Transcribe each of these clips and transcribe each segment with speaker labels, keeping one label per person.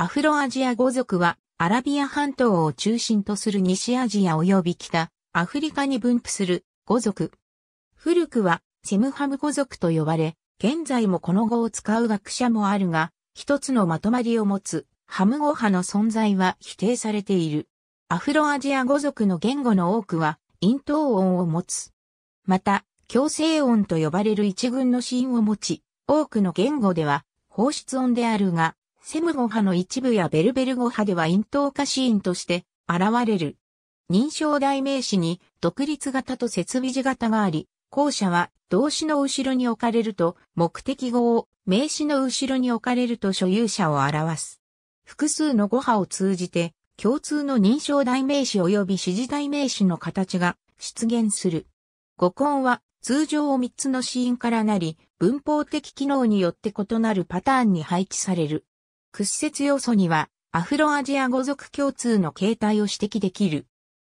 Speaker 1: アフロアジア語族はアラビア半島を中心とする西アジア及び北アフリカに分布する語族。古くはセムハム語族と呼ばれ、現在もこの語を使う学者もあるが、一つのまとまりを持つハム語派の存在は否定されている。アフロアジア語族の言語の多くは咽頭音を持つ。また、強制音と呼ばれる一群の子音を持ち、多くの言語では放出音であるが、セム語派の一部やベルベル語派では咽頭化シーンとして現れる。認証代名詞に独立型と設備字型があり、後者は動詞の後ろに置かれると目的語を、名詞の後ろに置かれると所有者を表す。複数の語派を通じて共通の認証代名詞及び指示代名詞の形が出現する。語根は通常を3つの子音からなり、文法的機能によって異なるパターンに配置される。屈折要素には、アフロアジア語族共通の形態を指摘できる。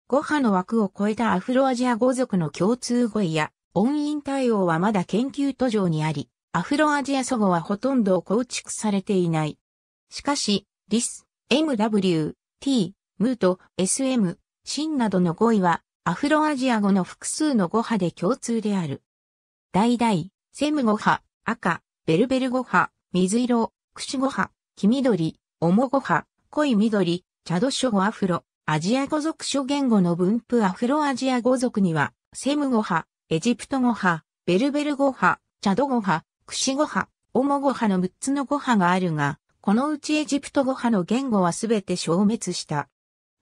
Speaker 1: 語波の枠を超えたアフロアジア語族の共通語彙や音韻対応はまだ研究途上にあり、アフロアジア祖語はほとんど構築されていない。しかし、リス、MW、T、ムート、SM、シンなどの語彙は、アフロアジア語の複数の語波で共通である。大々、セム語波、赤、ベルベル語波、水色、串語波、黄緑、オモゴハ、濃い緑、チャド諸語アフロ、アジア語族諸言語の分布アフロアジア語族には、セム語派、エジプト語派、ベルベル語派、チャド語派、クシ語派、オモ語派の6つの語派があるが、このうちエジプト語派の言語はすべて消滅した。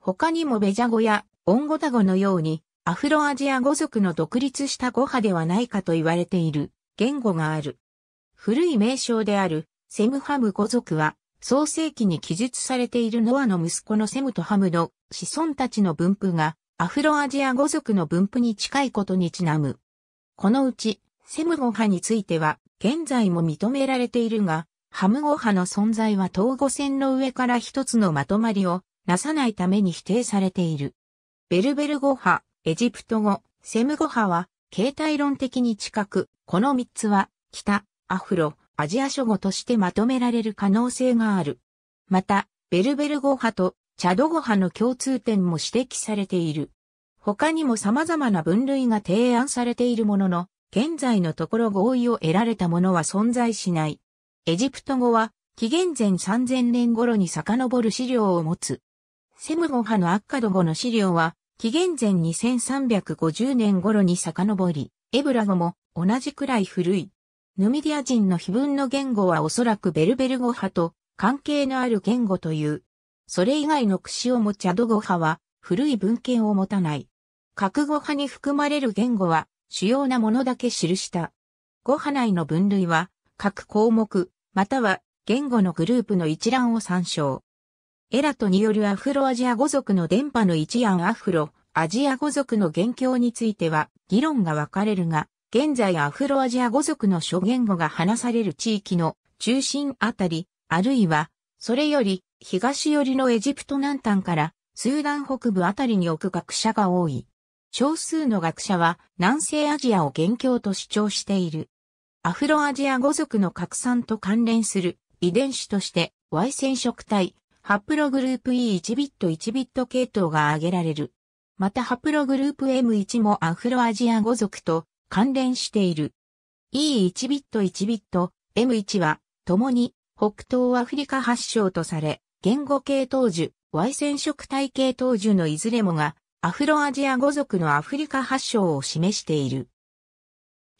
Speaker 1: 他にもベジャ語やオンゴタ語のように、アフロアジア語族の独立した語派ではないかと言われている言語がある。古い名称であるセムハム語族は創世記に記述されているノアの息子のセムとハムの子孫たちの分布がアフロアジア語族の分布に近いことにちなむ。このうち、セム語派については、現在も認められているが、ハム語派の存在は統合線の上から一つのまとまりをなさないために否定されている。ベルベル語派、エジプト語、セム語派は、形態論的に近く、この三つは、北、アフロ、アジア諸語としてまとめられる可能性がある。また、ベルベル語派とチャド語派の共通点も指摘されている。他にも様々な分類が提案されているものの、現在のところ合意を得られたものは存在しない。エジプト語は、紀元前3000年頃に遡る資料を持つ。セム語派のアッカド語の資料は、紀元前2350年頃に遡り、エブラ語も同じくらい古い。ヌミディア人の非分の言語はおそらくベルベル語派と関係のある言語という。それ以外の櫛を持ちアド語派は古い文献を持たない。各語派に含まれる言語は主要なものだけ記した。語派内の分類は各項目、または言語のグループの一覧を参照。エラトによるアフロアジア語族の電波の一案アフロ、アジア語族の元凶については議論が分かれるが、現在アフロアジア語族の諸言語が話される地域の中心あたり、あるいは、それより東寄りのエジプト南端からスーダン北部あたりに置く学者が多い。少数の学者は南西アジアを元凶と主張している。アフロアジア語族の拡散と関連する遺伝子として Y 染色体、ハプログループ E1 ビット1ビット系統が挙げられる。またハプログループ M1 もアフロアジア語族と関連している。E1 ビット1ビット M1 は、共に北東アフリカ発祥とされ、言語系当時、Y 染色体系当時のいずれもが、アフロアジア語族のアフリカ発祥を示している。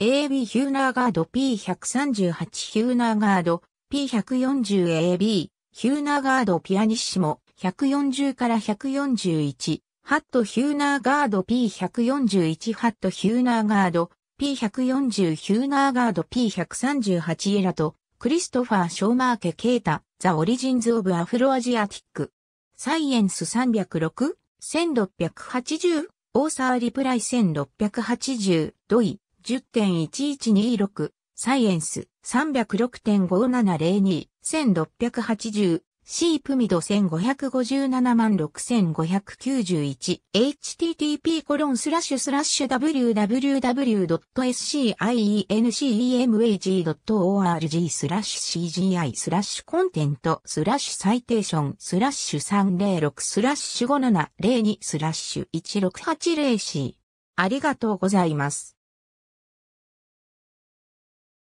Speaker 1: AB ヒューナーガード P138 ヒューナーガード P140AB ヒューナーガードピアニッシモ140から141ハットヒューナーガード P141 ハットヒューナーガード P140 ヒューナーガード P138 エラと、クリストファー・ショーマーケ・ケータ、ザ・オリジンズ・オブ・アフロアジアティック。サイエンス306、1680、オーサー・リプライ1680、ドイ、10.1126、サイエンス306.5702、1680、シープミド1557万 6591http コロンスラッシュスラッシュ w w w s c i e n c e m a g o r g スラッシュ CGI スラッシュコンテントスラッシュサイテーションスラッシュ306スラッシュ5702スラッシュ 1680C ありがとうございます。